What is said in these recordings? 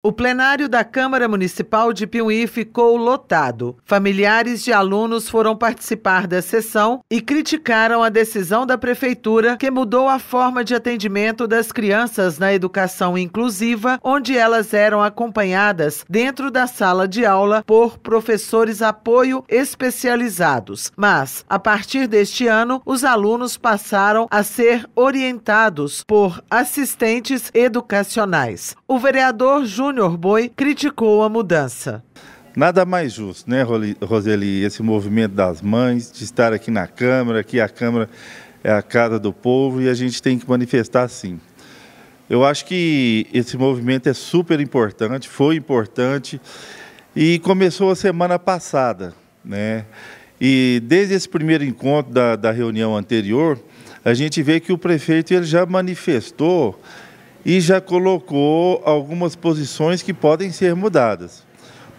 O plenário da Câmara Municipal de Piuí ficou lotado. Familiares de alunos foram participar da sessão e criticaram a decisão da prefeitura que mudou a forma de atendimento das crianças na educação inclusiva, onde elas eram acompanhadas dentro da sala de aula por professores apoio especializados. Mas, a partir deste ano, os alunos passaram a ser orientados por assistentes educacionais. O vereador Júnior Júnior Boi criticou a mudança. Nada mais justo, né, Roseli? Esse movimento das mães, de estar aqui na Câmara, que a Câmara é a casa do povo e a gente tem que manifestar sim. Eu acho que esse movimento é super importante, foi importante e começou a semana passada, né? E desde esse primeiro encontro da, da reunião anterior, a gente vê que o prefeito ele já manifestou e já colocou algumas posições que podem ser mudadas.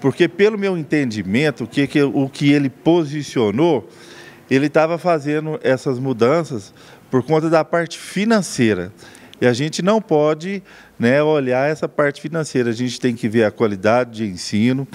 Porque, pelo meu entendimento, o que, o que ele posicionou, ele estava fazendo essas mudanças por conta da parte financeira. E a gente não pode né, olhar essa parte financeira. A gente tem que ver a qualidade de ensino,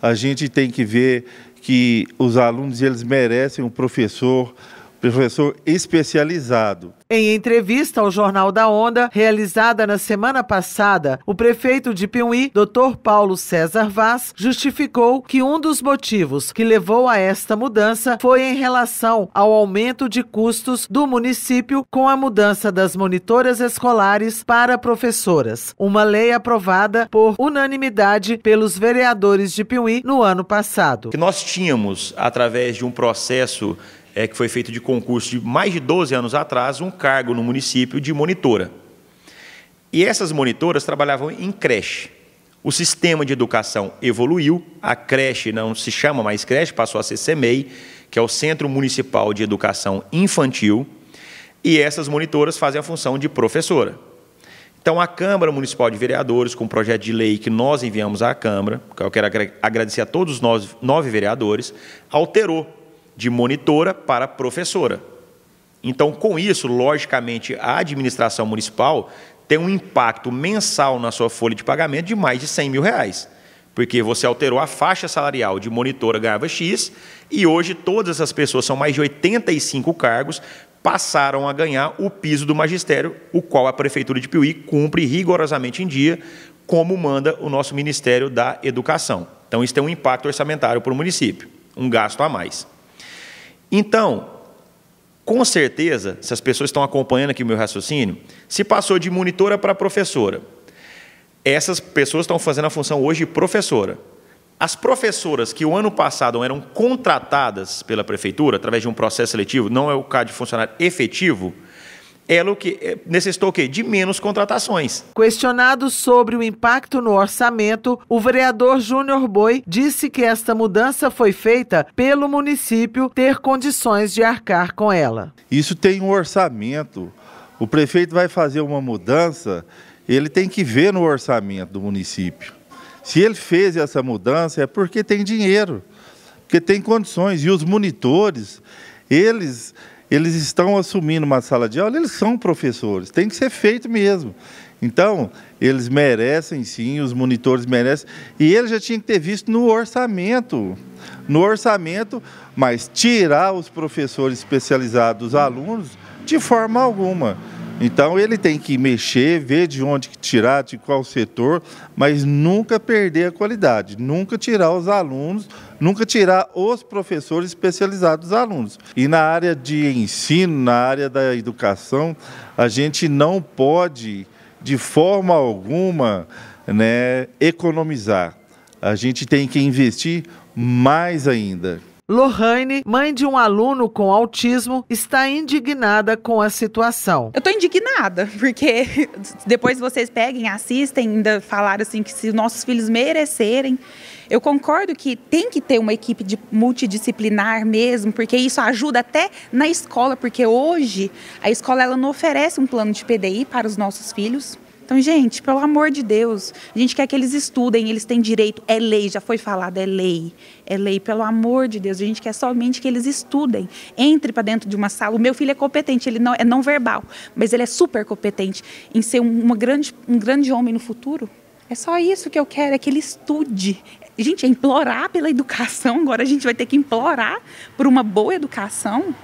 a gente tem que ver que os alunos eles merecem um professor professor especializado. Em entrevista ao Jornal da Onda, realizada na semana passada, o prefeito de Piuí, Dr. Paulo César Vaz, justificou que um dos motivos que levou a esta mudança foi em relação ao aumento de custos do município com a mudança das monitoras escolares para professoras, uma lei aprovada por unanimidade pelos vereadores de Piuí no ano passado. Que nós tínhamos através de um processo é, que foi feito de concurso de mais de 12 anos atrás, um cargo no município de monitora. E essas monitoras trabalhavam em creche. O sistema de educação evoluiu, a creche não se chama mais creche, passou a ser CEMEI, que é o Centro Municipal de Educação Infantil, e essas monitoras fazem a função de professora. Então, a Câmara Municipal de Vereadores, com o um projeto de lei que nós enviamos à Câmara, que eu quero agradecer a todos os nove vereadores, alterou de monitora para professora. Então, com isso, logicamente, a administração municipal tem um impacto mensal na sua folha de pagamento de mais de 100 mil reais, porque você alterou a faixa salarial de monitora ganhava X e hoje todas essas pessoas, são mais de 85 cargos, passaram a ganhar o piso do magistério, o qual a Prefeitura de Piuí cumpre rigorosamente em dia, como manda o nosso Ministério da Educação. Então, isso tem um impacto orçamentário para o município, um gasto a mais. Então, com certeza, se as pessoas estão acompanhando aqui o meu raciocínio, se passou de monitora para professora. Essas pessoas estão fazendo a função hoje de professora. As professoras que o ano passado eram contratadas pela prefeitura, através de um processo seletivo, não é o caso de funcionário efetivo, ela o que eh, necessitou o quê? De menos contratações. Questionado sobre o impacto no orçamento, o vereador Júnior Boi disse que esta mudança foi feita pelo município ter condições de arcar com ela. Isso tem um orçamento. O prefeito vai fazer uma mudança, ele tem que ver no orçamento do município. Se ele fez essa mudança é porque tem dinheiro, porque tem condições e os monitores, eles eles estão assumindo uma sala de aula, eles são professores, tem que ser feito mesmo. Então, eles merecem sim, os monitores merecem. E ele já tinha que ter visto no orçamento. No orçamento, mas tirar os professores especializados dos alunos de forma alguma. Então ele tem que mexer, ver de onde tirar, de qual setor, mas nunca perder a qualidade, nunca tirar os alunos nunca tirar os professores especializados dos alunos. E na área de ensino, na área da educação, a gente não pode, de forma alguma, né, economizar. A gente tem que investir mais ainda. Lohane, mãe de um aluno com autismo, está indignada com a situação. Eu estou indignada, porque depois vocês peguem, assistem, ainda falaram assim que se nossos filhos merecerem eu concordo que tem que ter uma equipe de multidisciplinar mesmo, porque isso ajuda até na escola, porque hoje a escola ela não oferece um plano de PDI para os nossos filhos. Então, gente, pelo amor de Deus, a gente quer que eles estudem, eles têm direito, é lei, já foi falado, é lei, é lei, pelo amor de Deus, a gente quer somente que eles estudem, entre para dentro de uma sala. O meu filho é competente, ele não é não verbal, mas ele é super competente em ser um, grande, um grande homem no futuro. É só isso que eu quero, é que ele estude, gente, é implorar pela educação, agora a gente vai ter que implorar por uma boa educação.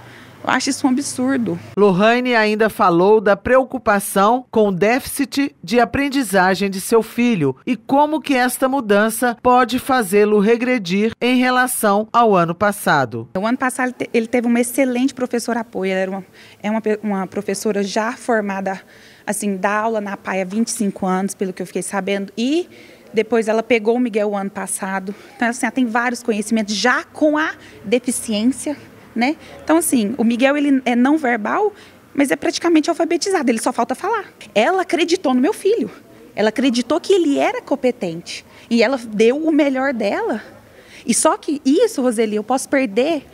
Eu acho isso um absurdo. Lohane ainda falou da preocupação com o déficit de aprendizagem de seu filho e como que esta mudança pode fazê-lo regredir em relação ao ano passado. O ano passado ele teve uma excelente professora apoio, ela era uma, é uma, uma professora já formada, assim, da aula na PAI há 25 anos, pelo que eu fiquei sabendo, e depois ela pegou o Miguel o ano passado. Então, assim, ela tem vários conhecimentos já com a deficiência, né? Então, assim, o Miguel, ele é não verbal, mas é praticamente alfabetizado, ele só falta falar. Ela acreditou no meu filho. Ela acreditou que ele era competente. E ela deu o melhor dela. E só que isso, Roseli, eu posso perder.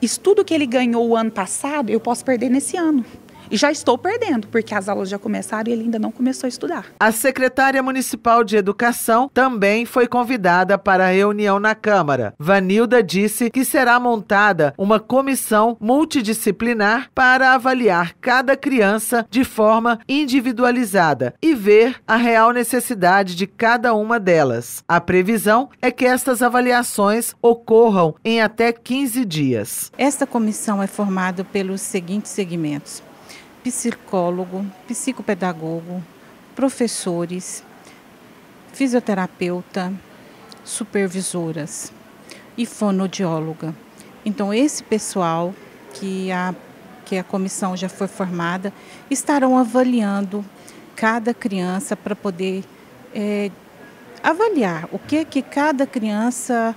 Isso tudo que ele ganhou o ano passado, eu posso perder nesse ano. E já estou perdendo, porque as aulas já começaram e ele ainda não começou a estudar. A secretária municipal de Educação também foi convidada para a reunião na Câmara. Vanilda disse que será montada uma comissão multidisciplinar para avaliar cada criança de forma individualizada e ver a real necessidade de cada uma delas. A previsão é que estas avaliações ocorram em até 15 dias. Esta comissão é formada pelos seguintes segmentos psicólogo, psicopedagogo, professores, fisioterapeuta, supervisoras e fonodióloga. Então, esse pessoal que a, que a comissão já foi formada estarão avaliando cada criança para poder é, avaliar o que, que cada criança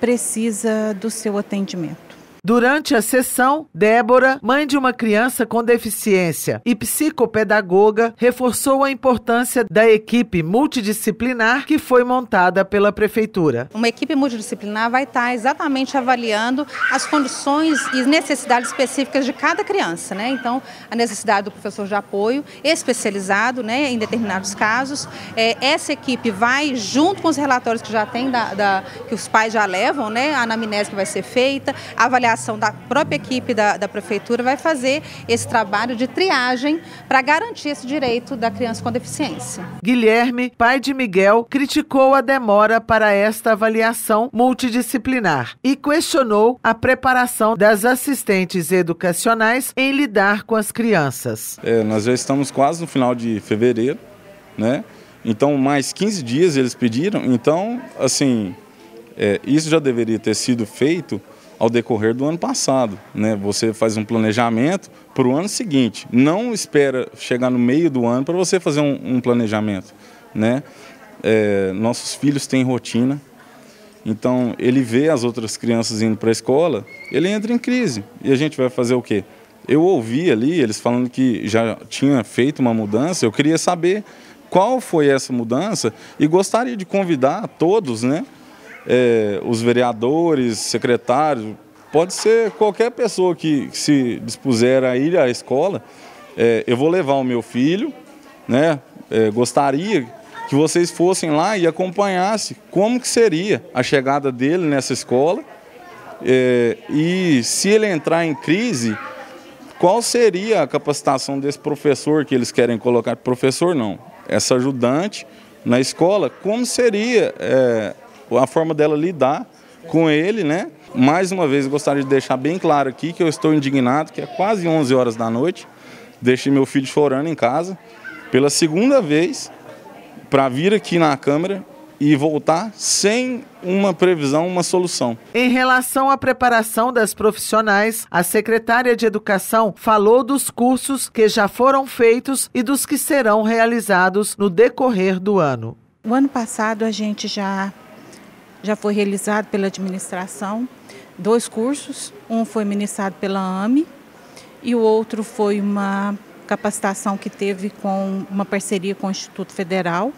precisa do seu atendimento. Durante a sessão, Débora, mãe de uma criança com deficiência e psicopedagoga, reforçou a importância da equipe multidisciplinar que foi montada pela prefeitura. Uma equipe multidisciplinar vai estar exatamente avaliando as condições e necessidades específicas de cada criança, né? Então, a necessidade do professor de apoio especializado, né, em determinados casos. É, essa equipe vai junto com os relatórios que já tem da, da, que os pais já levam, né, a anamnese que vai ser feita, avaliar delegação da própria equipe da, da prefeitura vai fazer esse trabalho de triagem para garantir esse direito da criança com deficiência. Guilherme, pai de Miguel, criticou a demora para esta avaliação multidisciplinar e questionou a preparação das assistentes educacionais em lidar com as crianças. É, nós já estamos quase no final de fevereiro, né? Então, mais 15 dias eles pediram. Então, assim, é, isso já deveria ter sido feito ao decorrer do ano passado. Né? Você faz um planejamento para o ano seguinte, não espera chegar no meio do ano para você fazer um, um planejamento. Né? É, nossos filhos têm rotina, então ele vê as outras crianças indo para a escola, ele entra em crise. E a gente vai fazer o quê? Eu ouvi ali eles falando que já tinha feito uma mudança, eu queria saber qual foi essa mudança e gostaria de convidar todos, né? é, os vereadores, secretários, pode ser qualquer pessoa que, se dispuser a ir à escola. É, eu vou levar o meu filho, né? É, gostaria que vocês fossem lá e acompanhassem como que seria a chegada dele nessa escola é, e se ele entrar em crise, qual seria a capacitação desse professor que eles querem colocar? Professor não, essa ajudante na escola, como seria é, a forma dela lidar com ele, né? Mais uma vez, gostaria de deixar bem claro aqui que eu estou indignado, que é quase 11 horas da noite, deixei meu filho chorando em casa, pela segunda vez, para vir aqui na Câmara e voltar sem uma previsão, uma solução. Em relação à preparação das profissionais, a secretária de Educação falou dos cursos que já foram feitos e dos que serão realizados no decorrer do ano. O ano passado a gente já já foi realizado pela administração, dois cursos, um foi ministrado pela AME e o outro foi uma capacitação que teve com uma parceria com o Instituto Federal,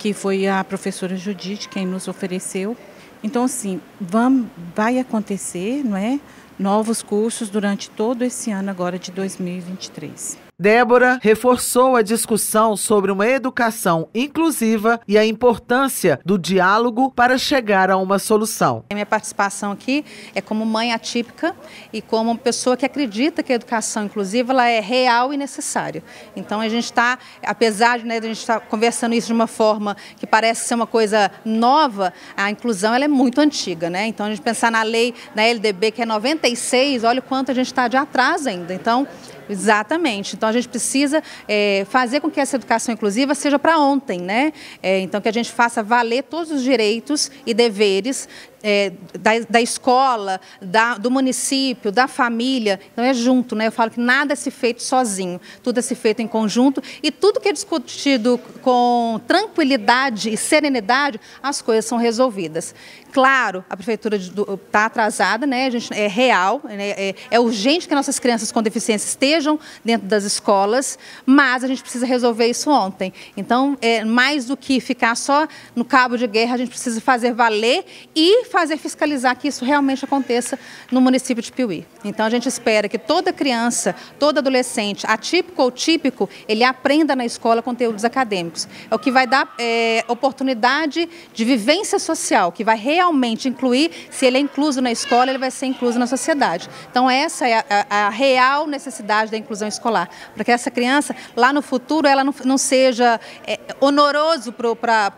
que foi a professora Judite quem nos ofereceu. Então, assim, vamos, vai acontecer, não é? Novos cursos durante todo esse ano agora de 2023. Débora reforçou a discussão sobre uma educação inclusiva e a importância do diálogo para chegar a uma solução. A minha participação aqui é como mãe atípica e como pessoa que acredita que a educação inclusiva ela é real e necessária. Então a gente está, apesar de né, a gente estar tá conversando isso de uma forma que parece ser uma coisa nova, a inclusão ela é muito antiga, né? Então a gente pensar na lei, na LDB que é 96, olha o quanto a gente está de atrás ainda. Então Exatamente. Então a gente precisa é, fazer com que essa educação inclusiva seja para ontem, né? É, então que a gente faça valer todos os direitos e deveres é, da, da, escola, da, do município, da família. Então é junto, né? Eu falo que nada é se feito sozinho, tudo é se feito em conjunto e tudo que é discutido com tranquilidade e serenidade, as coisas são resolvidas. Claro, a prefeitura está atrasada, né? A gente é real, né? é, é urgente que nossas crianças com deficiência estejam dentro das escolas, mas a gente precisa resolver isso ontem. Então, é mais do que ficar só no cabo de guerra, a gente precisa fazer valer e fazer fiscalizar que isso realmente aconteça no município de Piuí. Então a gente espera que toda criança, todo adolescente, atípico ou típico, ele aprenda na escola conteúdos acadêmicos. É o que vai dar é, oportunidade de vivência social, que vai realmente incluir, se ele é incluso na escola, ele vai ser incluso na sociedade. Então essa é a, a, a real necessidade da inclusão escolar, para que essa criança, lá no futuro, ela não, não seja é, honoroso para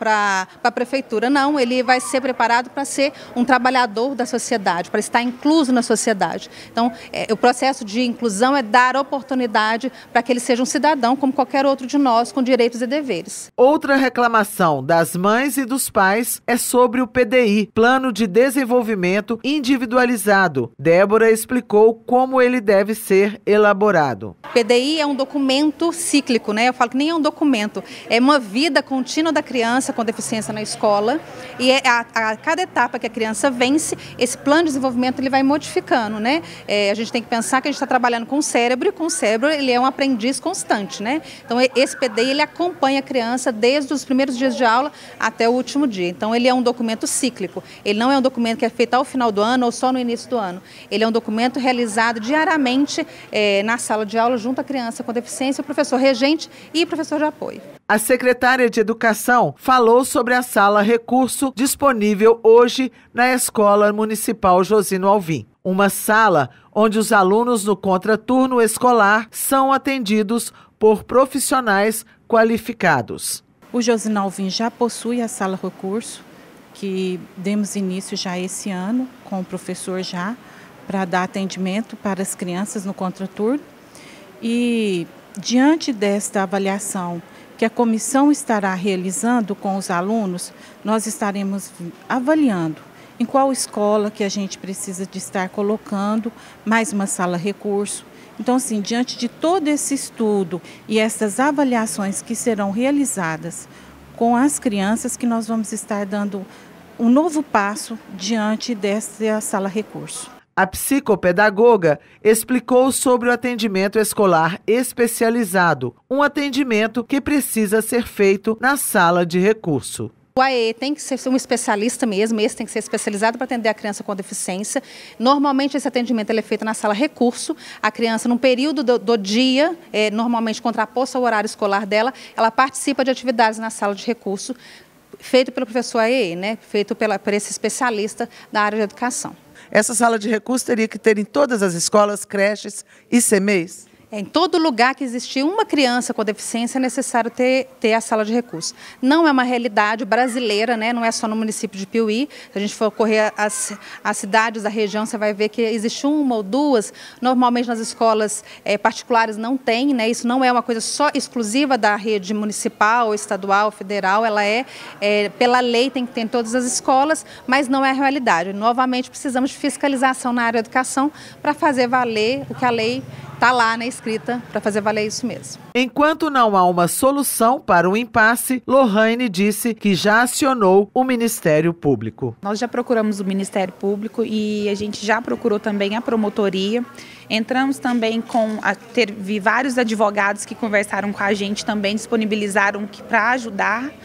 a prefeitura, não, ele vai ser preparado para ser um trabalhador da sociedade, para estar incluso na sociedade. Então, é, o processo de inclusão é dar oportunidade para que ele seja um cidadão como qualquer outro de nós, com direitos e deveres. Outra reclamação das mães e dos pais é sobre o PDI, Plano de Desenvolvimento Individualizado. Débora explicou como ele deve ser elaborado. PDI é um documento cíclico, né? Eu falo que nem é um documento, é uma vida contínua da criança com deficiência na escola e é a, a cada etapa que a criança vence, esse plano de desenvolvimento ele vai modificando, né? É, a gente tem que pensar que a gente está trabalhando com o cérebro e com o cérebro ele é um aprendiz constante, né? Então esse PDI ele acompanha a criança desde os primeiros dias de aula até o último dia. Então ele é um documento cíclico. Ele não é um documento que é feito ao final do ano ou só no início do ano. Ele é um documento realizado diariamente é, na sala de aula junto à criança com deficiência, o professor regente e professor de apoio. A secretária de Educação falou sobre a sala recurso disponível hoje na Escola Municipal Josino Alvim. Uma sala onde os alunos no contraturno escolar são atendidos por profissionais qualificados. O Josino Alvim já possui a sala recurso, que demos início já esse ano com o professor já, para dar atendimento para as crianças no contraturno. E diante desta avaliação que a comissão estará realizando com os alunos, nós estaremos avaliando em qual escola que a gente precisa de estar colocando mais uma sala recurso. Então, assim, diante de todo esse estudo e essas avaliações que serão realizadas com as crianças, que nós vamos estar dando um novo passo diante dessa sala recurso. A psicopedagoga explicou sobre o atendimento escolar especializado, um atendimento que precisa ser feito na sala de recurso. O AE tem que ser um especialista mesmo, esse tem que ser especializado para atender a criança com deficiência. Normalmente esse atendimento é feito na sala recurso, a criança num período do, do dia, é, normalmente contraposto ao horário escolar dela, ela participa de atividades na sala de recurso, feito pelo professor AE, né, feito pela, por esse especialista da área de educação. Essa sala de recursos teria que ter em todas as escolas, creches e CMEs? É, em todo lugar que existir uma criança com deficiência, é necessário ter, ter a sala de recursos. Não é uma realidade brasileira, né? não é só no município de Piuí. Se a gente for correr as, as cidades da região, você vai ver que existe uma ou duas. Normalmente nas escolas é, particulares não tem, né? isso não é uma coisa só exclusiva da rede municipal, estadual, federal. Ela é, é pela lei, tem que ter em todas as escolas, mas não é a realidade. Novamente, precisamos de fiscalização na área da educação para fazer valer o que a lei está lá na escrita para fazer valer isso mesmo. Enquanto não há uma solução para o impasse, Lohane disse que já acionou o Ministério Público. Nós já procuramos o Ministério Público e a gente já procurou também a promotoria. Entramos também com a, teve vários advogados que conversaram com a gente também disponibilizaram para ajudar.